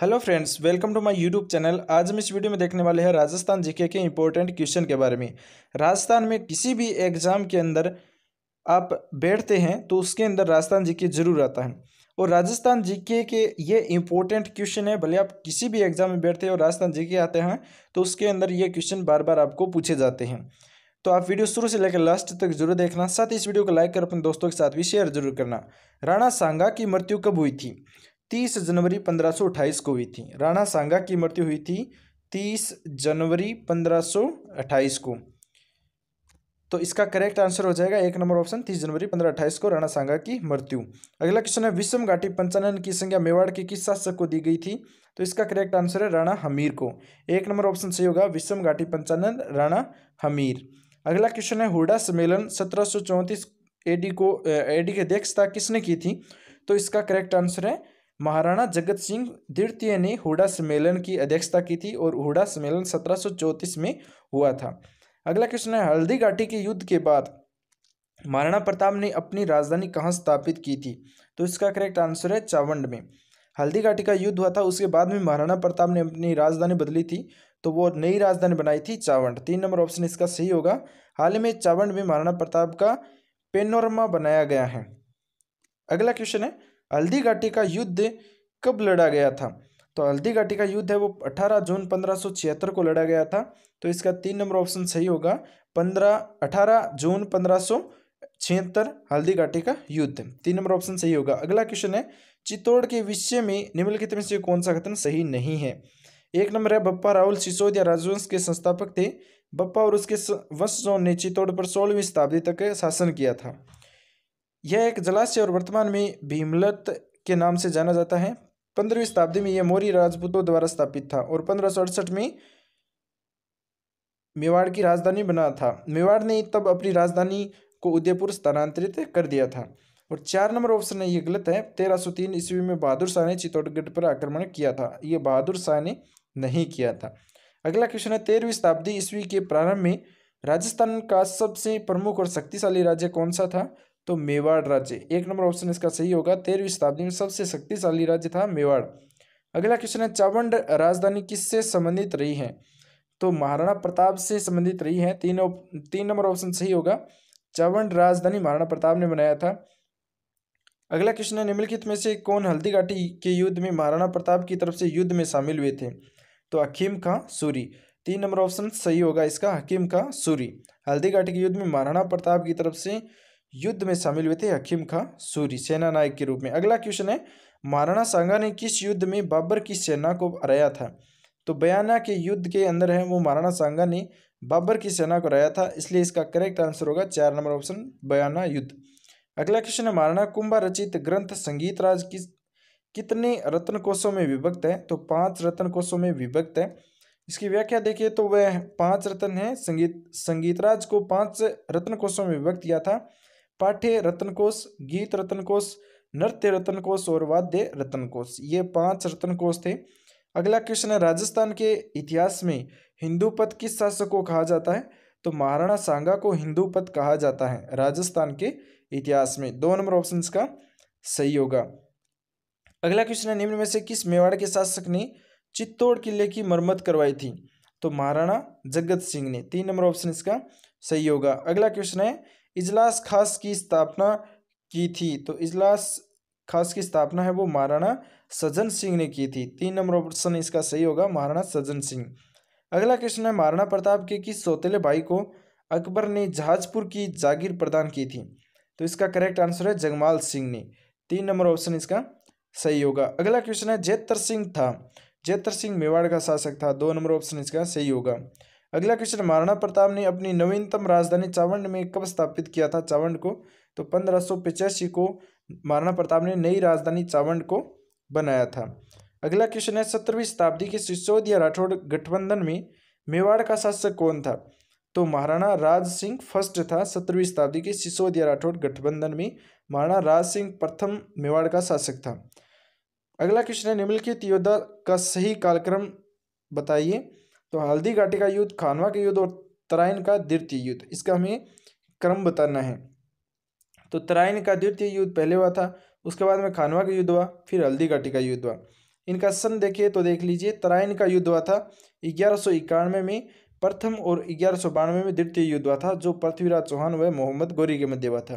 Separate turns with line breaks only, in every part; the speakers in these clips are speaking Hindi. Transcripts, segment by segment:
hello friends welcome to my YouTube channel आज हम इस वीडियो में देखने वाले हैं राजस्थान जीके के इंपॉर्टेंट क्वेश्चन के बारे में राजस्थान में किसी भी एग्ज़ाम के अंदर आप बैठते हैं तो उसके अंदर राजस्थान जीके जरूर आता है और राजस्थान जीके के ये इंपॉर्टेंट क्वेश्चन है भले आप किसी भी एग्ज़ाम में बैठते हैं और राजस्थान जी आते हैं तो उसके अंदर ये क्वेश्चन बार बार आपको पूछे जाते हैं तो आप वीडियो शुरू से लेकर लास्ट तक जरूर देखना साथ ही इस वीडियो को लाइक कर अपने दोस्तों के साथ भी शेयर जरूर करना राणा सांगा की मृत्यु कब हुई थी तीस जनवरी पंद्रह सौ अट्ठाईस को हुई थी राणा सांगा की मृत्यु हुई थी तीस जनवरी पंद्रह सौ अट्ठाईस को तो इसका करेक्ट आंसर हो जाएगा एक नंबर ऑप्शन तीस जनवरी पंद्रह अट्ठाईस को राणा सांगा की मृत्यु अगला क्वेश्चन है विषम घाटी पंचानन की संज्ञा मेवाड़ के किस शासक को दी गई थी तो इसका करेक्ट आंसर है राणा हमीर को एक नंबर ऑप्शन सही होगा विषम घाटी पंचानन राणा हमीर अगला क्वेश्चन है हुडा सम्मेलन सत्रह सौ चौंतीस एडी को एडी की अध्यक्षता किसने की थी तो इसका करेक्ट आंसर है महाराणा जगत सिंह द्वितीय ने हुडा सम्मेलन की अध्यक्षता की थी और हुडा सम्मेलन सत्रह में हुआ था अगला क्वेश्चन है हल्दी घाटी के युद्ध के बाद महाराणा प्रताप ने अपनी राजधानी कहाँ स्थापित की थी तो इसका करेक्ट आंसर है चावंड में हल्दी घाटी का युद्ध हुआ था उसके बाद में महाराणा प्रताप ने अपनी राजधानी बदली थी तो वो नई राजधानी बनाई थी चावंड तीन नंबर ऑप्शन इसका सही होगा हाल ही में चावंड में महाराणा प्रताप का पेनोरमा बनाया गया है अगला क्वेश्चन है हल्दी घाटी का युद्ध कब लड़ा गया था तो हल्दी घाटी का युद्ध है वो 18 जून पंद्रह को लड़ा गया था तो इसका तीन नंबर ऑप्शन सही होगा पंद्रह अठारह जून पंद्रह छिहत्तर हल्दी घाटी का युद्ध तीन नंबर ऑप्शन सही होगा अगला क्वेश्चन है चित्तौड़ के विषय में निम्नलिखित में से कौन सा कथन सही नहीं है एक नंबर है बप्पा राहुल सिसोदिया राजवंश के संस्थापक थे बप्पा और उसके वंशजों ने चित्तौड़ पर सोलहवीं शताब्दी तक शासन किया था यह एक जलाशय और वर्तमान में भीमलत के नाम से जाना जाता है पंद्रहवीं शताब्दी में यह मौर्य राजपूतों द्वारा स्थापित था और पंद्रह में मेवाड़ की राजधानी बना था मेवाड़ ने तब अपनी राजधानी को उदयपुर स्थानांतरित कर दिया था और चार नंबर ऑप्शन है ये गलत है तेरह सौ तीन ईस्वी में बहादुर शाह ने चित्तौड़गढ़ पर आक्रमण किया था ये बहादुर शाह ने नहीं किया था अगला क्वेश्चन है तेरहवीं शताब्दी ईस्वी के प्रारंभ में राजस्थान का सबसे प्रमुख और शक्तिशाली राज्य कौन सा था तो मेवाड़ राज्य एक नंबर ऑप्शन इसका सही होगा तेरहवीं शताब्दी में सबसे शक्तिशाली राज्य था मेवाड़ अगला क्वेश्चन है चावंड राजधानी किससे संबंधित रही है तो महाराणा प्रताप से संबंधित रही है तीन तीन नंबर ऑप्शन सही होगा चावंड राजधानी महाराणा प्रताप ने बनाया था अगला क्वेश्चन है निम्नलिखित में से कौन हल्दी घाटी के युद्ध में महाराणा प्रताप की तरफ से युद्ध में शामिल हुए थे तो हकीम का सूरी तीन नंबर ऑप्शन सही होगा इसका हकीम का सूरी हल्दी घाटी के युद्ध में महाराणा प्रताप की तरफ से युद्ध में शामिल हुए थे हकीम खां सूरी सेना नायक के रूप में अगला क्वेश्चन है महाराणा सांगा ने किस युद्ध में बाबर की सेना को हराया था तो बयाना के युद्ध के अंदर है वो महाराणा सांगा ने बाबर की सेना को हराया था इसलिए इसका करेक्ट आंसर होगा चार नंबर ऑप्शन बयाना युद्ध अगला क्वेश्चन है महाराणा कुंभा रचित ग्रंथ संगीत राज किस कितने रत्न कोशों में विभक्त है तो पांच रत्न कोशों में विभक्त है इसकी व्याख्या देखिए तो वह पांच रत्न है संगीत संगीतराज को पांच रत्न कोशों में विभक्त किया था पाठ्य रत्नकोश गीत रत्नकोश नृत्य रत्नकोश और वाद्य रत्नकोश ये पांच रत्नकोश थे अगला क्वेश्चन है राजस्थान के इतिहास में हिंदू पद किस शासक को कहा जाता है तो महाराणा सांगा को हिंदू पद कहा जाता है राजस्थान के इतिहास में दो नंबर ऑप्शन का सही होगा अगला क्वेश्चन है निम्न में से किस मेवाड़ के शासक ने चित्तौड़ किले की मरम्मत करवाई थी तो महाराणा जगत सिंह ने तीन नंबर ऑप्शन इसका सही होगा अगला क्वेश्चन है इजलास खास की स्थापना की थी तो इजलास खास की स्थापना है वो महाराणा सज्जन सिंह ने की थी तीन नंबर ऑप्शन इसका सही होगा महाराणा सज्जन सिंह अगला क्वेश्चन है महाराणा प्रताप के किस सौतेले भाई को अकबर ने जहाजपुर की जागीर प्रदान की थी तो इसका करेक्ट आंसर है जगमाल सिंह ने तीन नंबर ऑप्शन इसका सही होगा अगला क्वेश्चन है जेतर सिंह था जेतर सिंह मेवाड़ का शासक था दो नंबर ऑप्शन इसका सही होगा अगला क्वेश्चन महाराणा प्रताप ने अपनी नवीनतम राजधानी चावंड में कब स्थापित किया था चावंड को तो पंद्रह को महाराणा प्रताप ने नई राजधानी चावंड को बनाया था अगला क्वेश्चन है सत्रहवीं शताब्दी के सिसोदिया राठौड़ गठबंधन में मेवाड़ का शासक कौन था तो महाराणा राज सिंह फर्स्ट था सत्रहवीं शताब्दी के सिसोदिया राठौड़ गठबंधन में महाराणा राज सिंह प्रथम मेवाड़ का शासक था अगला क्वेश्चन है निम्नलिखित योद्धा का सही कालक्रम बताइए तो हल्दी घाटी का युद्ध खानवा का युद्ध और तराइन का द्वितीय युद्ध इसका हमें क्रम बताना है तो तराइन का द्वितीय युद्ध पहले हुआ था उसके बाद में खानवा का युद्ध हुआ फिर हल्दी घाटी का युद्ध हुआ इनका सन देखिए तो देख लीजिए तराइन का युद्ध हुआ था ग्यारह में प्रथम और ग्यारह में द्वितीय युद्ध हुआ था जो पृथ्वीराज चौहान व मोहम्मद गोरी के मध्य हुआ था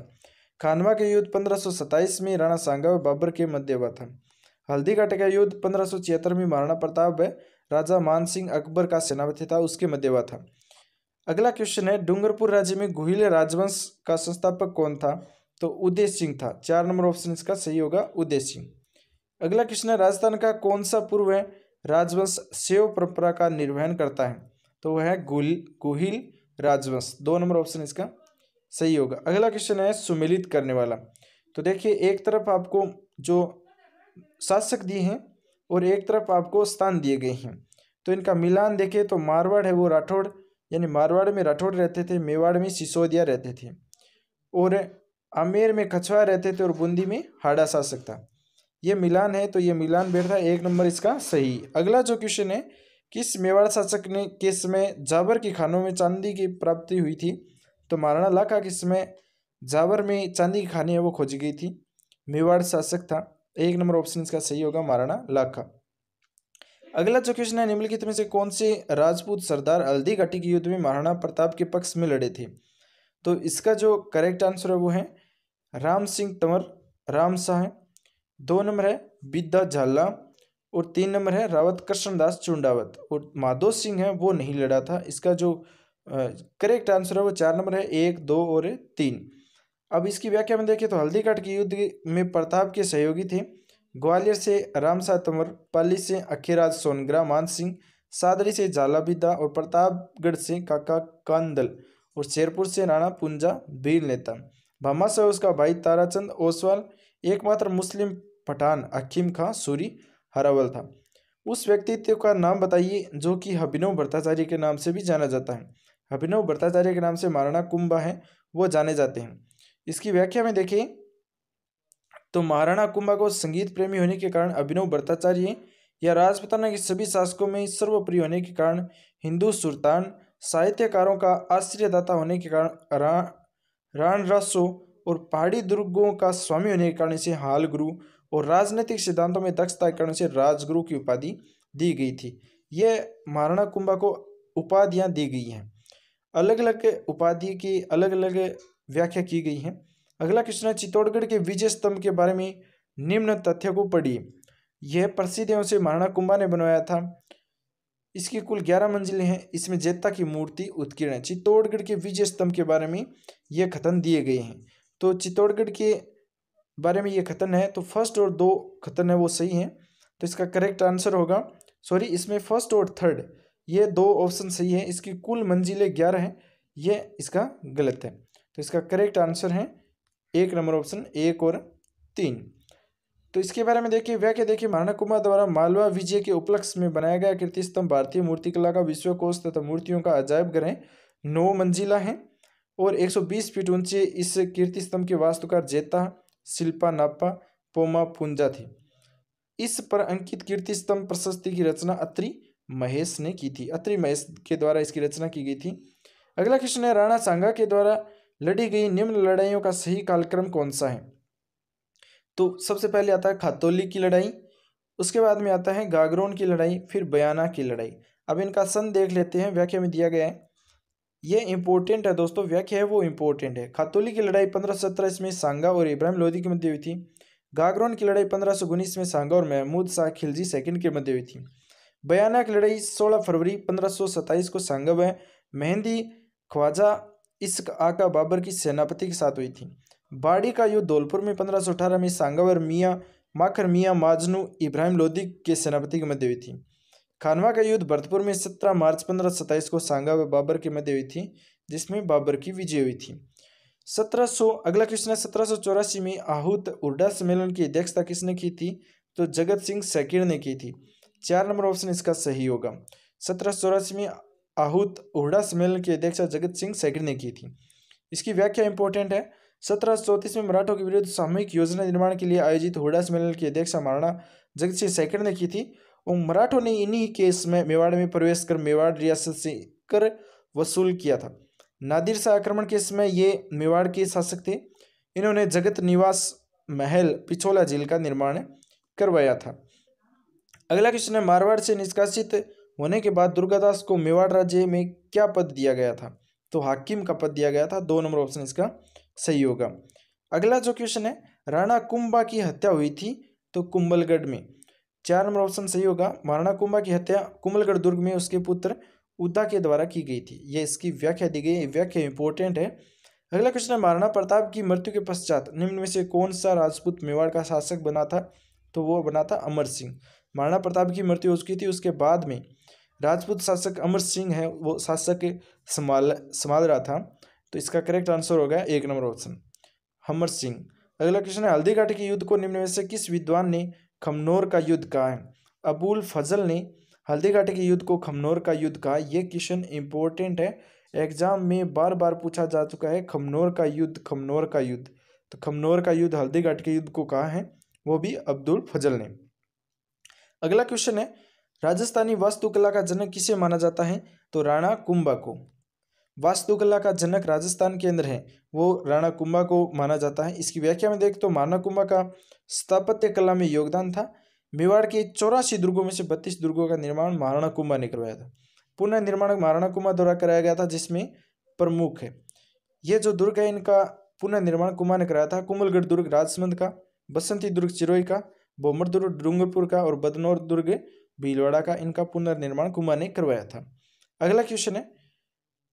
खानवा का युद्ध पंद्रह में राणा सांगा व बाबर के मध्य हुआ था हल्दी घाटी का युद्ध पंद्रह में महाराणा प्रताप व राजा मानसिंह अकबर का सेनापति था उसके मध्यवा था अगला क्वेश्चन है डूंगरपुर राज्य में गुहिले राजवंश का संस्थापक कौन था तो उदय सिंह था चार नंबर ऑप्शन इसका सही होगा उदय सिंह अगला क्वेश्चन है राजस्थान का कौन सा पूर्व है राजवंश सेव परंपरा का निर्वहन करता है तो वह है गुल गुहिल राजवंश दो नंबर ऑप्शन इसका सही होगा अगला क्वेश्चन है सुमिलित करने वाला तो देखिए एक तरफ आपको जो शासक दिए हैं और एक तरफ आपको स्थान दिए गए हैं तो इनका मिलान देखें तो मारवाड़ है वो राठौड़ यानी मारवाड़ में राठौड़ रहते थे मेवाड़ में सिसोदिया रहते थे और आमेर में कछवा रहते थे और बूंदी में हाड़ा शासक था ये मिलान है तो ये मिलान बैठता है एक नंबर इसका सही अगला जो क्वेश्चन है किस मेवाड़ शासक ने किस में जाबर के खानों में चांदी की प्राप्ति हुई थी तो महाराणा लाखा किस में जाबर में चांदी की खानी है वो खोजी गई थी मेवाड़ शासक था एक नंबर ऑप्शन इसका सही होगा महाराणा लाखा अगला जो क्वेश्चन है निम्नलिखित में से कौन से राजपूत सरदार हल्दी घाटी के युद्ध में महाराणा प्रताप के पक्ष में लड़े थे तो इसका जो करेक्ट आंसर है वो है राम सिंह तंवर राम शाह दो नंबर है बिद्दा झाला और तीन नंबर है रावत कृष्णदास चुंडावत और माधो सिंह है वो नहीं लड़ा था इसका जो करेक्ट आंसर है वो चार नंबर है एक दो और तीन अब इसकी व्याख्या में देखें तो हल्दीघाट के युद्ध में प्रताप के सहयोगी थे ग्वालियर से राम सातमर पाली से अखिराज सोनग्रा मान सिंह सादरी से झालाबिदा और प्रतापगढ़ से काका कांदल और शेरपुर से राणा पुंजा वीर नेता भामा से उसका भाई ताराचंद ओसवाल एकमात्र मुस्लिम पठान अखीम खां सूरी हरावल था उस व्यक्तित्व का नाम बताइए जो कि हबिनव भट्टाचार्य के नाम से भी जाना जाता है हबिनव भट्टाचार्य के नाम से महाराणा कुंभा है वो जाने जाते हैं इसकी व्याख्या में देखें तो महाराणा कुंभा को संगीत प्रेमी होने के कारण अभिनव भ्रताचार्य या राजपताना के सभी शासकों में सर्वप्रिय होने के कारण हिंदू सुल्तान साहित्यकारों का आश्रयदाता होने के कारण रान रसो और पहाड़ी दुर्गों का स्वामी होने के कारण इसे हाल गुरु और राजनीतिक सिद्धांतों में दक्षता के कारण इसे राजगुरु की उपाधि दी गई थी यह महाराणा कुंभा को उपाधियाँ दी गई हैं अलग अलग उपाधि की अलग अलग व्याख्या की गई है अगला क्वेश्चन है चित्तौड़गढ़ के विजय स्तंभ के बारे में निम्न तथ्य को पढ़िए यह प्रसिद्ध है उसे महाराणा कुंभा ने बनवाया था इसकी कुल ग्यारह मंजिलें हैं इसमें जेता की मूर्ति उत्कीर्ण है चित्तौड़गढ़ के विजय स्तंभ के बारे में ये कथन दिए गए हैं तो चित्तौड़गढ़ के बारे में ये कथन है तो फर्स्ट और दो कथन है वो सही हैं तो इसका करेक्ट आंसर होगा सॉरी इसमें फर्स्ट और थर्ड ये दो ऑप्शन सही है इसकी कुल मंजिलें ग्यारह हैं ये इसका गलत है तो इसका करेक्ट आंसर है एक नंबर ऑप्शन एक और तीन तो इसके बारे में देखिए व्याख्या देखिए महाराणा कुमार द्वारा मालवा विजय के उपलक्ष्य में बनाया गया कीर्ति स्तंभ भारतीय मूर्तिकला का कोष तथा मूर्तियों का अजायब ग्रह नौ मंजिला है और 120 फीट ऊंचे इस कीर्ति स्तंभ के वास्तुकार जेता शिल्पा नापा पोमा पुंजा थी इस पर अंकित कीर्ति स्तंभ प्रशस्ति की रचना अत्रि महेश ने की थी अत्रि महेश के द्वारा इसकी रचना की गई थी अगला क्वेश्चन है राणा सांगा के द्वारा लड़ी गई निम्न लड़ाइयों का सही कालक्रम कौन सा है तो सबसे पहले आता है खातोली की लड़ाई उसके बाद में आता है गागरोन की लड़ाई फिर बयाना की लड़ाई अब इनका सन देख लेते हैं व्याख्या में दिया गया है ये इंपॉर्टेंट है दोस्तों व्याख्या है वो इंपॉर्टेंट है खातोली की लड़ाई पंद्रह सौ सत्रह इसमें में सांगा और इब्राहिम लोधी के मध्य हुई थी गागरोन की लड़ाई पंद्रह सौ उन्नीस में सांगा और महमूद शाह खिलजी सेकंड के मध्य हुई थी बयाना की लड़ाई सोलह फरवरी पंद्रह सौ सत्ताईस को सांगा व मेहंदी ख्वाजा इस आका बाबर की सेनापति के साथ हुई थी बाड़ी का युद्ध धौलपुर में पंद्रह सौ अठारह में सांगावर मियाँ माखर मियाँ माजनू इब्राहिम लोधी के सेनापति के मध्य हुई थी खानवा का युद्ध भरतपुर में सत्रह मार्च पंद्रह 1527 को सांगावर बाबर के मध्य हुई थी जिसमें बाबर की विजय हुई थी 1700 अगला क्वेश्चन है सत्रह में आहूत उर्डा सम्मेलन की अध्यक्षता किसने की थी तो जगत सिंह सैकिर ने की थी चार नंबर ऑप्शन इसका सही होगा सत्रह में आहूत उहड़ास सम्मेलन की अध्यक्षता जगत सिंह सैगरी ने की थी इसकी व्याख्या इंपॉर्टेंट है सत्रह में मराठों के विरुद्ध सामूहिक योजना निर्माण के लिए आयोजित हुडा सम्मेलन की अध्यक्षता महाराणा जगत सिंह सैकड़ ने की थी और मराठों ने इन्हीं केस में मेवाड़ में प्रवेश कर मेवाड़ रियासत से कर वसूल किया था नादिर शाह आक्रमण केस में ये मेवाड़ के शासक थे इन्होंने जगत निवास महल पिछोला झील का निर्माण करवाया था अगला क्वेश्चन है मारवाड़ से निष्कासित होने के बाद दुर्गादास को मेवाड़ राज्य में क्या पद दिया गया था तो हाकिम का पद दिया गया था दो नंबर ऑप्शन इसका सही होगा अगला जो क्वेश्चन है राणा कुंभा की हत्या हुई थी तो कुंबलगढ़ में चार नंबर ऑप्शन सही होगा महाराणा कुंभा की हत्या कुंबलगढ़ दुर्ग में उसके पुत्र उदा के द्वारा की गई थी यह इसकी व्याख्या दी गई व्याख्या इंपॉर्टेंट है अगला क्वेश्चन है महाराणा प्रताप की मृत्यु के पश्चात निम्न में से कौन सा राजपूत मेवाड़ का शासक बना था तो वो बना था अमर सिंह महाराणा प्रताप की मृत्यु हो चुकी थी उसके बाद में राजपूत शासक अमर सिंह है वो शासक संभाल संभाल रहा था तो इसका करेक्ट आंसर हो गया एक नंबर ऑप्शन हमर सिंह अगला क्वेश्चन है हल्दीघाटी के युद्ध को निम्न में से किस विद्वान ने खमनौर का युद्ध कहा है अबुल फजल ने हल्दीघाटी के युद्ध को खमनौर का युद्ध कहा यह क्वेश्चन इंपॉर्टेंट है एग्जाम में बार बार पूछा जा चुका है खमनौर का युद्ध खमनौर का युद्ध तो खमनौर का युद्ध हल्दीघाट के युद्ध को कहा है वो भी अब्दुल फजल ने अगला क्वेश्चन है राजस्थानी वास्तुकला का जनक किसे माना जाता है तो राणा कुंभा को वास्तुकला का जनक राजस्थान के अंदर है वो राणा कुंभा को माना जाता है इसकी व्याख्या में देख तो माना कुंभा का स्थापत्य कला में योगदान था मेवाड़ के चौरासी दुर्गों में से बत्तीस दुर्गों का निर्माण महाराणा कुंभा ने करवाया था पुनः निर्माण महाराणा कुंभा द्वारा कराया गया था जिसमें प्रमुख है ये जो दुर्ग है इनका पुनः निर्माण कुंभा ने कराया था कुमलगढ़ दुर्ग राजसमंद का बसंती दुर्ग चिरोई का बोमर दुर्ग डूंगरपुर का और बदनौर दुर्ग भीलवाड़ा का इनका पुनर्निर्माण कुमार ने करवाया था अगला क्वेश्चन है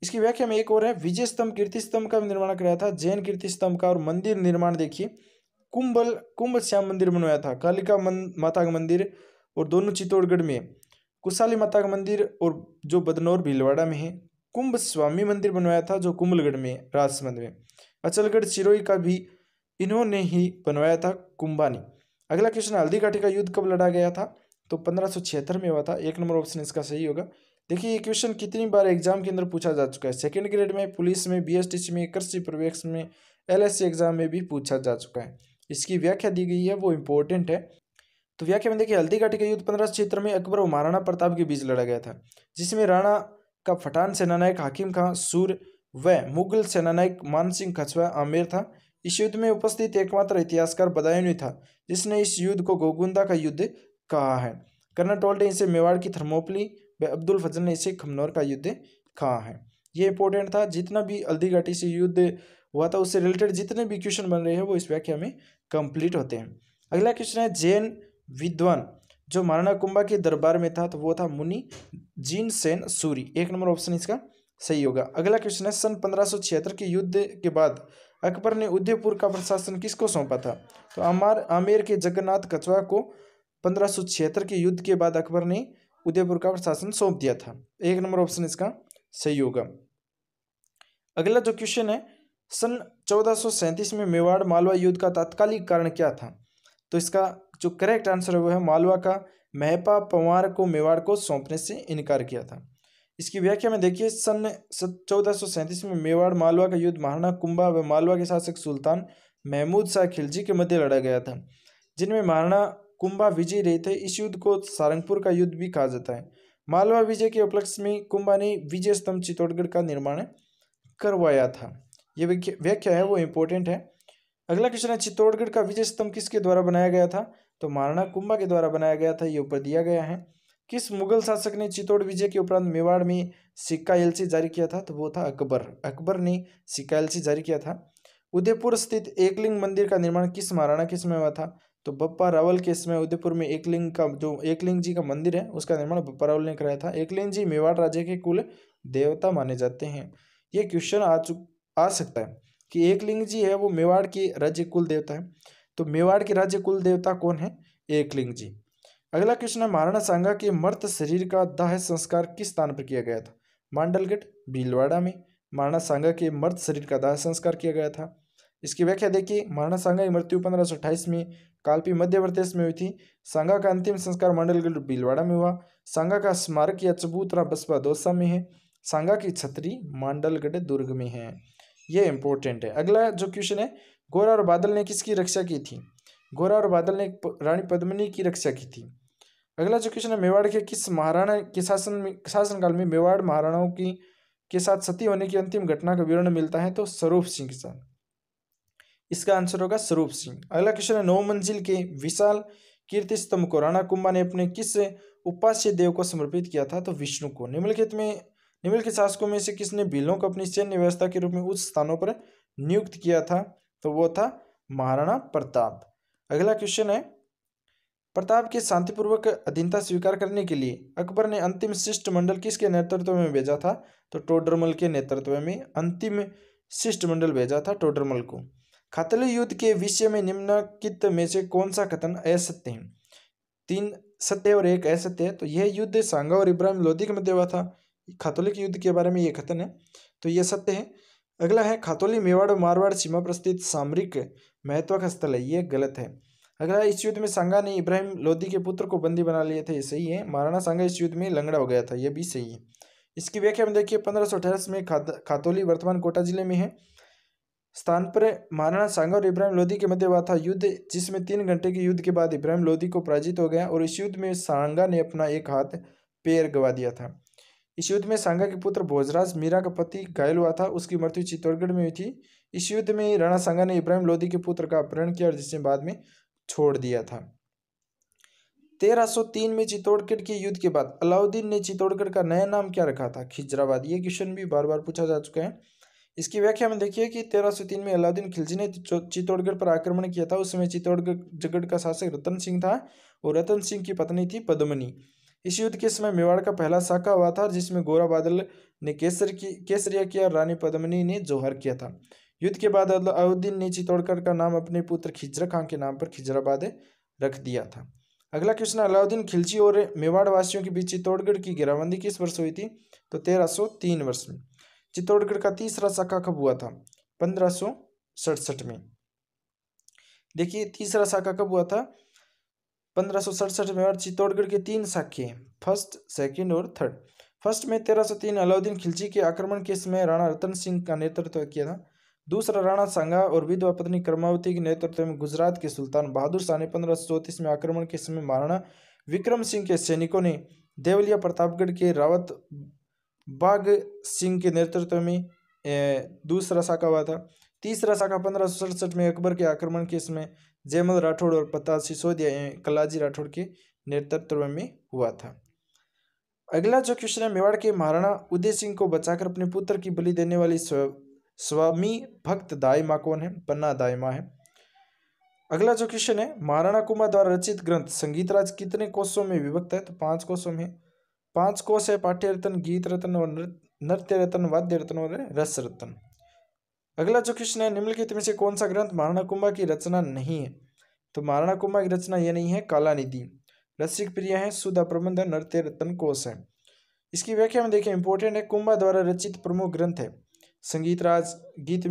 इसकी व्याख्या में एक और है विजय स्तंभ कीर्ति स्तंभ का निर्माण कराया था जैन कीर्ति स्तंभ का और मंदिर निर्माण देखिए कुंभल कुंभ श्याम मंदिर बनवाया था कालिका मन, माता का मंदिर और दोनों चित्तौड़गढ़ में कुशाली माता का मंदिर और जो बदनौर भीलवाड़ा में है कुंभ स्वामी मंदिर बनवाया था जो कुंभलगढ़ में राजसमंद में अचलगढ़ चिरोई का भी इन्होंने ही बनवाया था कुंभानी अगला क्वेश्चन हल्दी का युद्ध कब लड़ा गया था तो पंद्रह में हुआ था एक नंबर ऑप्शन इसका सही होगा देखिए ये क्वेश्चन कितनी बार एग्जाम के अंदर पूछा जा चुका है सेकेंड ग्रेड में पुलिस में बीएसटीसी में कृषि प्रवेश में एलएससी e एग्जाम में भी पूछा जा चुका है इसकी व्याख्या दी गई है वो इम्पोर्टेंट है तो व्याख्या में देखिए हल्दी का युद्ध पंद्रह क्षेत्र में अकबर और महाराणा प्रताप के बीच लड़ा गया था जिसमें राणा का फटान सेनानायक हाकिम खां सूर व मुगल सेनानायक मानसिंह खचवा आमेर था इस युद्ध में उपस्थित एकमात्र इतिहासकार बदायूनी था जिसने इस युद्ध को गोगुंदा का युद्ध कहा है कर्नल टोल ने इसे मेवाड़ की थर्मोपली अब्दुल फजल ने इसे खमनौर का युद्ध कहा है ये इंपॉर्टेंट था जितना भी अल्दीघाटी घाटी से युद्ध हुआ था उससे रिलेटेड जितने भी क्वेश्चन बन रहे हैं वो इस व्याख्या में कंप्लीट होते हैं अगला क्वेश्चन है जैन विद्वान जो महाराणा कुंभा के दरबार में था तो वो था मुनि जीन सेन सूरी एक नंबर ऑप्शन इसका सही होगा अगला क्वेश्चन है सन पंद्रह के युद्ध के बाद अकबर ने उदयपुर का प्रशासन किसको सौंपा था तो अमार आमेर के जगन्नाथ कछवा को पंद्रह के युद्ध के बाद अकबर ने उदयपुर का प्रशासन सौंप दिया था एक नंबर ऑप्शन इसका सही होगा अगला जो क्वेश्चन है सन चौदह में मेवाड़ मालवा युद्ध का तात्कालिक कारण क्या था तो इसका जो करेक्ट आंसर है वो है मालवा का महपा पंवार को मेवाड़ को सौंपने से इनकार किया था इसकी व्याख्या में देखिए सन चौदह में मेवाड़ मालवा का युद्ध महाराणा कुंभा व मालवा के शासक सुल्तान महमूद शाह खिलजी के मध्य लड़ा गया था जिनमें महाराणा कुंभा विजयी रहे थे इस युद्ध को सारंगपुर का युद्ध भी कहा जाता है मालवा विजय के उपलक्ष्य में कुंभा ने विजय स्तंभ चित्तौड़गढ़ का निर्माण करवाया था ये व्याख्या है वो इम्पोर्टेंट है अगला क्वेश्चन है चित्तौड़गढ़ का विजय स्तंभ किसके द्वारा बनाया गया था तो महाराणा कुंभा के द्वारा बनाया गया था ये ऊपर दिया गया है किस मुगल शासक ने चित्तौड़ विजय के उपरांत मेवाड़ में सिक्का एलसी जारी किया था तो वो था अकबर अकबर ने सिक्का एलसी जारी किया था उदयपुर स्थित एकलिंग मंदिर का निर्माण किस महाराणा के समय हुआ था तो बप्पा रावल के समय उदयपुर में एकलिंग का जो एकलिंग जी का मंदिर है उसका निर्माण बप्पा रावल ने कराया था एकलिंग जी मेवाड़ राज्य के कुल देवता माने जाते हैं ये क्वेश्चन आ चुक आ सकता है कि एकलिंग जी है वो मेवाड़ की राज्य कुल देवता है तो मेवाड़ के राज्य कुल देवता कौन है एकलिंग जी अगला क्वेश्चन है महाराणा सांगा के मर्त शरीर का दाह संस्कार किस स्थान पर किया गया था मांडलगढ़ भीलवाड़ा में महाराणा सांगा के मृत शरीर का दाह संस्कार किया गया था इसकी व्याख्या देखिए महाराणा सांगा की मृत्यु पंद्रह में कालपी मध्य प्रदेश में हुई थी सांगा का अंतिम संस्कार मंडलगढ़ भीलवाड़ा में हुआ सांगा का स्मारक या चबूतरा बसपा दोसा में है सांगा की छतरी मांडलगढ़ दुर्ग में है यह इंपॉर्टेंट है अगला जो क्वेश्चन है गोरा और बादल ने किसकी रक्षा की थी गोरा और बादल ने रानी पद्मिनी की रक्षा की थी अगला जो क्वेश्चन है मेवाड़ के किस महाराणा के शासन में शासन काल में मेवाड़ महाराणाओं की के साथ सती होने की अंतिम घटना का विवरण मिलता है तो स्वरूप सिंह के साथ इसका आंसर होगा स्वरूप सिंह अगला क्वेश्चन है नौ मंजिल के विशाल कीर्ति स्तंभ को राणा कुंभा ने अपने किस उपास्य देव को समर्पित किया था तो विष्णु को निम्नलिखित में निम्नलिखित शासकों में से किसने बिलों को अपनी सैन्य व्यवस्था के रूप में उच्च स्थानों पर नियुक्त किया था तो वो था महाराणा प्रताप अगला क्वेश्चन है प्रताप की शांतिपूर्वक अधीनता स्वीकार करने के लिए अकबर ने अंतिम शिष्टमंडल किसके नेतृत्व में भेजा था तो टोडरमल के नेतृत्व में अंतिम शिष्टमंडल भेजा था टोडरमल को खतले युद्ध के विषय में निम्नकित में से कौन सा कथन असत्य है तीन सत्य और एक असत्य है तो यह युद्ध सांगा और इब्राहिम लोधी के मध्य हुआ था खातोलिक युद्ध के बारे में यह कथन है तो यह सत्य है अगला है खातोली मेवाड़ मारवाड़ सीमा प्रस्थित सामरिक महत्व का स्थल है ये गलत है अगला इस युद्ध में सांगा ने इब्राहिम लोधी के पुत्र को बंदी बना लिए थे ये सही है महाराणा सांगा इस युद्ध में लंगड़ा हो गया था यह भी सही है इसकी व्याख्या हम देखिए पंद्रह सौ अठारह में खा, खातोली वर्तमान कोटा जिले में है स्थान पर महाराणा सांगा और इब्राहिम लोधी के मध्य हुआ था युद्ध जिसमें तीन घंटे के युद्ध के बाद इब्राहिम लोधी को पराजित हो गया और इस युद्ध में सांगा ने अपना एक हाथ पैर गवा दिया था इस युद्ध में सांगा के पुत्र भोजराज मीरा का पति घायल हुआ था उसकी मृत्यु चित्तौड़गढ़ में हुई थी इस युद्ध में राणा सांगा ने इब्राहिम लोधी के पुत्र का अपहरण किया और जिसने बाद में छोड़ दिया था 1303 में चित्तौड़गढ़ के युद्ध के बाद अलाउद्दीन ने चित्तौड़गढ़ का नया नाम क्या रखा था खिजराबाद ये क्वेश्चन भी बार बार पूछा जा चुका है इसकी व्याख्या में देखिए कि 1303 में अलाउद्दीन खिलजी ने चित्तौड़गढ़ पर आक्रमण किया था उस समय चित्तौड़गढ़ का शासक रतन सिंह था और रतन सिंह की पत्नी थी पद्मनी इस युद्ध के समय मेवाड़ का पहला शाखा हुआ था जिसमें गोरा बादल ने केसर की केसरिया किया रानी पद्मनी ने जौहर किया था युद्ध के बाद अलाउद्दीन ने चित्तौड़गढ़ का नाम अपने पुत्र खिजरा खां के नाम पर खिजराबाद रख दिया था अगला क्वेश्चन अलाउद्दीन खिलजी और मेवाड़ वासियों के बीच चित्तौड़गढ़ की घेराबंदी किस वर्ष हुई थी तो तेरह सौ तीन वर्ष में चित्तौड़गढ़ का तीसरा शाखा कब हुआ था पंद्रह सौ सड़सठ में देखिए तीसरा शाखा कब हुआ था पंद्रह सौ सड़सठ में और चित्तौड़गढ़ के तीन शाखे फर्स्ट सेकेंड और थर्ड फर्स्ट में तेरह सौ तीन अलाउद्दीन खिलजी के आक्रमण के समय राणा रतन सिंह का नेतृत्व किया था दूसरा राणा सांगा और विधवा पत्नी कर्मावती के नेतृत्व में गुजरात के सुल्तान बहादुर शाह ने पंद्रह में आक्रमण के समय महाराणा विक्रम सिंह के सैनिकों ने देवलिया प्रतापगढ़ के रावत बाग सिंह के नेतृत्व में दूसरा शाखा हुआ था तीसरा शाखा पंद्रह में अकबर के आक्रमण के समय जयमल राठौड़ और प्रताप सिसोदिया कलाजी राठौड़ के नेतृत्व में हुआ था अगला जो क्वेश्चन है मेवाड़ के महाराणा उदय सिंह को बचाकर अपने पुत्र की बलि देने वाली स्वामी भक्त दायमा कौन है पन्ना दायमा है अगला जो क्वेश्चन है महाराणा कुमार द्वारा रचित ग्रंथ संगीत राज कितने कोषों में विभक्त है तो पांच कोषों में पांच कोष है पाठ्य रत्न गीत रत्न और नृत्य रत्न वाद्य रत्न और रस रत्न अगला जो क्वेश्चन है निम्नलिखित में से कौन सा ग्रंथ महाराणा कुंभा की रचना नहीं है तो महाराणा कुंभा की रचना यह नहीं है काला निधि रसिक प्रिय है सुधा प्रबंध नृत्य रत्न कोष है इसकी व्याख्या में देखें इंपोर्टेंट है कुंभा द्वारा रचित प्रमुख ग्रंथ है संगीत राज गीत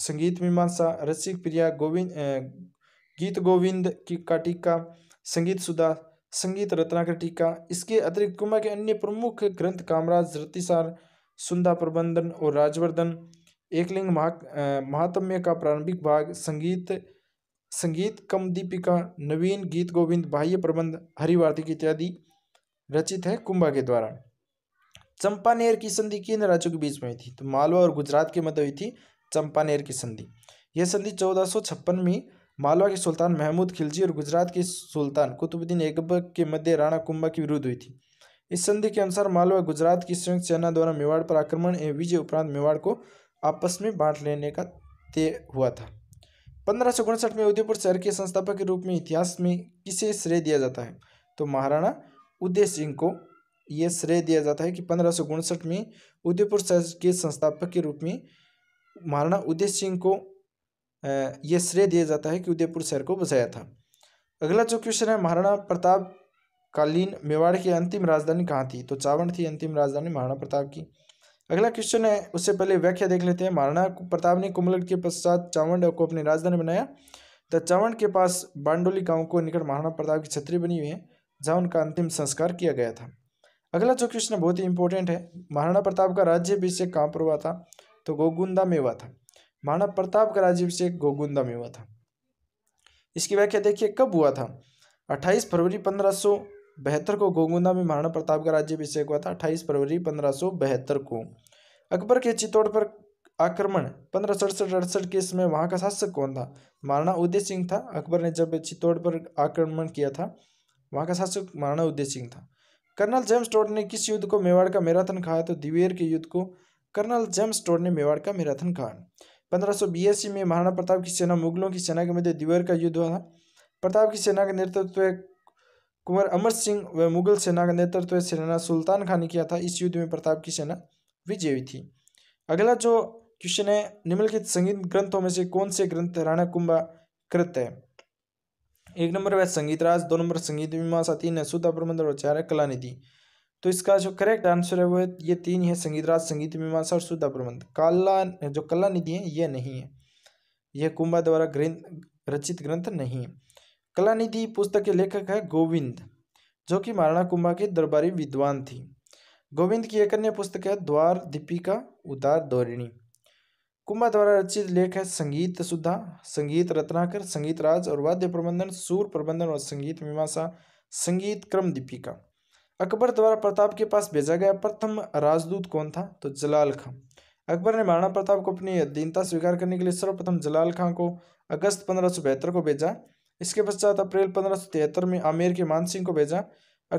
संगीत मीमांसा रसिक प्रिया गोविंद गीत गोविंद की का टीका संगीत सुधा संगीत रत्नाकर टीका इसके अतिरिक्त कुमार के अन्य प्रमुख ग्रंथ कामराज रतिसार सुंदा प्रबंधन और राजवर्धन एकलिंग महा महात्म्य का प्रारंभिक भाग संगीत संगीत कम दीपिका नवीन गीत गोविंद बाह्य प्रबंध हरिवार्तिक इत्यादि रचित है कुंभा के द्वारा चंपानेर की संधि किन राज्यों के बीच में हुई थी तो मालवा और गुजरात के मध्य हुई थी चंपानेर की संधि यह संधि चौदह में मालवा के सुल्तान महमूद खिलजी और गुजरात के सुल्तान कुतुबुद्दीन ऐबक के मध्य राणा कुंभा के विरुद्ध हुई थी इस संधि के अनुसार मालवा गुजरात की संयुक्त सेना द्वारा मेवाड़ पर आक्रमण एवं विजय उपरांत मेवाड़ को आपस में बांट लेने का तय हुआ था पंद्रह सौ उनसठ में उदयपुर शहर के संस्थापक के रूप में इतिहास में किसे श्रेय दिया जाता है तो महाराणा उदय सिंह को ये श्रेय दिया जाता है कि पंद्रह में उदयपुर शहर के संस्थापक के रूप में महाराणा उदय सिंह को यह श्रेय दिया जाता है कि उदयपुर शहर को बसाया था अगला जो क्वेश्चन है महाराणा प्रताप कालीन मेवाड़ की अंतिम राजधानी कहाँ थी तो चावण थी अंतिम राजधानी महाराणा प्रताप की अगला क्वेश्चन है उससे पहले व्याख्या देख लेते हैं महाराणा प्रताप ने कुमलगढ़ के पश्चात चावंड को अपनी राजधानी बनाया तो चावंड के पास बांडोली गांव को निकट महाराणा प्रताप की छत्री बनी हुई है जहाँ उनका अंतिम संस्कार किया गया था अगला जो क्वेश्चन बहुत ही इंपॉर्टेंट है महाराणा प्रताप का राज्य अभिषेक कहाँ पर हुआ था तो गोगुंदा में हुआ था महाराणा प्रताप का राज्य अभिषेक गोगुंदा में हुआ था इसकी व्याख्या देखिए कब हुआ था अट्ठाईस फरवरी पंद्रह बहत्तर को गोगुंदा में महाराणा प्रताप का राज्य राज्याभिषेक हुआ था अट्ठाईस फरवरी पंद्रह बहत्तर को अकबर के चित्तौड़ पर आक्रमण पंद्रह सड़सठ अड़सठ के समय वहाँ का शासक कौन था महाराणा उदय सिंह था अकबर ने जब चित्तौड़ पर आक्रमण किया था वहाँ का शासक महाराणा उदय सिंह था कर्नल जेम्स टोड ने किस युद्ध को मेवाड़ का मैराथन कहा तो दिवेर के युद्ध को कर्नल जेम्स टोड ने मेवाड़ का मैराथन कहा पंद्रह सौ में महाराणा प्रताप की सेना मुगलों की सेना के मध्य दिवेर का युद्ध हुआ था प्रताप की सेना का नेतृत्व कुंवर अमर सिंह व मुगल सेना का नेतृत्व सेना सुल्तान खान ने किया था इस युद्ध में प्रताप की सेना विजयी थी अगला जो क्वेश्चन है निम्नलिखित संगीत ग्रंथों में से कौन से ग्रंथ राणा कुंभा कृत है एक नंबर वह संगीत राज दो नंबर संगीत विमासा तीन है सुधा प्रबंध और चार है कला निधि तो इसका जो करेक्ट आंसर है वो है ये तीन है संगीत राज संगीत मीमांसा और सुधा प्रबंध काला जो कला निधि है ये नहीं है यह कुंभा द्वारा ग्रंथ रचित ग्रंथ नहीं है कला निधि पुस्तक के लेखक है गोविंद जो कि महाराणा कुंभा के दरबारी विद्वान थी गोविंद की एक अन्य पुस्तक है द्वार दीपिका उदार दौरिणी कुंभा द्वारा रचित लेख है संगीत सुधा संगीत रत्नाकर संगीत राज और वाद्य प्रबंधन सूर प्रबंधन और संगीत मीमांसा संगीत क्रम दीपिका अकबर द्वारा प्रताप के पास भेजा गया प्रथम राजदूत कौन था तो जलाल खां अकबर ने महाराणा प्रताप को अपनी अधीनता स्वीकार करने के लिए सर्वप्रथम जलाल खां को अगस्त पंद्रह को भेजा इसके पश्चात अप्रैल पंद्रह में आमेर के मान सिंह को भेजा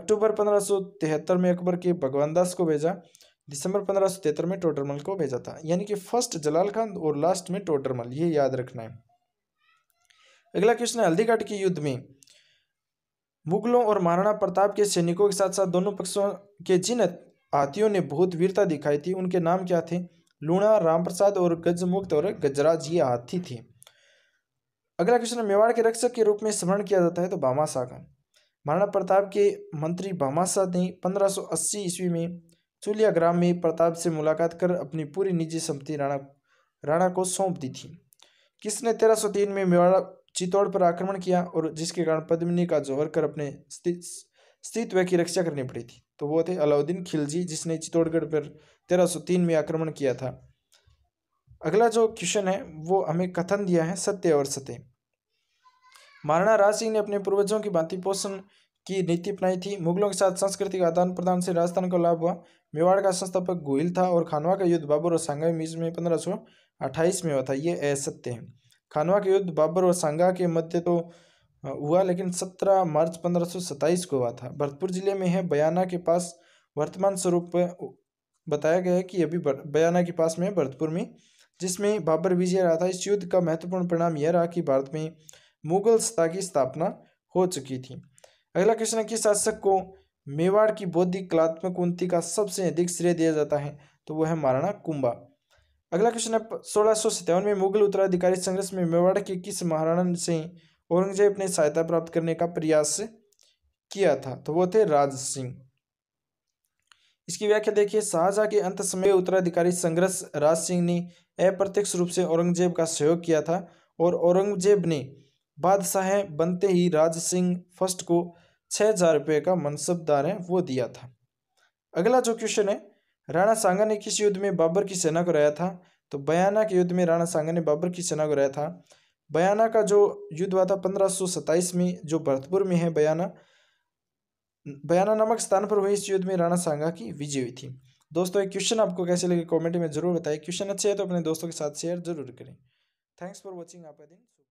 अक्टूबर पंद्रह में अकबर के भगवान दास को भेजा दिसंबर पंद्रह में टोडरमल को भेजा था यानी कि फर्स्ट जलाल खान और लास्ट में टोडरमल ये याद रखना है अगला क्वेश्चन है हल्दीघाट के युद्ध में मुगलों और महाराणा प्रताप के सैनिकों के साथ साथ दोनों पक्षों के जिन हाथियों ने बहुत वीरता दिखाई थी उनके नाम क्या थे लूणा रामप्रसाद और गजमुक्त और गजराज ये हाथी थे अगला क्वेश्चन है मेवाड़ के रक्षक के रूप में स्मरण किया जाता है तो बामा का महाराणा प्रताप के मंत्री भामाशाह ने 1580 ईस्वी में चूलिया ग्राम में प्रताप से मुलाकात कर अपनी पूरी निजी संपत्ति राणा राणा को सौंप दी थी किसने 1303 में मेवाड़ा चित्तौड़ पर आक्रमण किया और जिसके कारण पद्मिनी का जोहर कर अपने अस्तित्व की रक्षा करनी पड़ी थी तो वो थे अलाउद्दीन खिलजी जिसने चित्तौड़गढ़ पर 1303 में आक्रमण किया था अगला जो क्वेश्चन है वो हमें कथन दिया है सत्य और सत्य महाराणा राज सिंह ने अपने पूर्वजों की भांति पोषण की नीति अपनाई थी मुगलों के साथ संस्कृति का आदान प्रदान से राजस्थान को लाभ हुआ मेवाड़ का संस्थापक गोहिल था और खानवा का युद्ध बाबर और सांगा के बीच में पंद्रह अट्ठाईस में हुआ था ये असत्य है खानवा का युद्ध बाबर और सांगा के मध्य तो हुआ लेकिन 17 मार्च पंद्रह को हुआ था भरतपुर जिले में है बयाना के पास वर्तमान स्वरूप बताया गया है कि अभी बयाना के पास में भरतपुर में जिसमें बाबर विजय रहा था इस युद्ध का महत्वपूर्ण परिणाम यह रहा कि भारत में मुगल सत्ता की स्थापना हो चुकी थी अगला क्वेश्चन है कि शासक को मेवाड़ की बौद्धिक कलात्मक उन्नति का सबसे अधिक श्रेय दिया जाता है तो वो है महाराणा कुंभा अगला क्वेश्चन है सोलह में मुगल उत्तराधिकारी संघर्ष में मेवाड़ के किस महाराणा से औरंगजेब ने सहायता प्राप्त करने का प्रयास किया था तो वो थे राज सिंह इसकी व्याख्या देखिए शाहजहा के अंत समय उत्तराधिकारी संघर्ष राज सिंह ने अप्रत्यक्ष रूप से औरंगजेब का सहयोग किया था और औरंगजेब ने बादशाह बनते ही राज सिंह फर्स्ट को छः हजार रुपये का मनसबदार है वो दिया था अगला जो क्वेश्चन है राणा सांगा ने किस युद्ध में बाबर की सेना को रहा था तो बयाना के युद्ध में राणा सांगा ने बाबर की सेना को रहा था बयाना का जो युद्ध हुआ था पंद्रह में जो भरतपुर में है बयाना बयाना नामक स्थान पर हुई इस युद्ध में राणा सांगा की विजय हुई थी दोस्तों एक क्वेश्चन आपको कैसे लगे कमेंट में जरूर बताएं क्वेश्चन अच्छे है तो अपने दोस्तों के साथ शेयर जरूर करें थैंक्स फॉर वॉचिंग आप दिन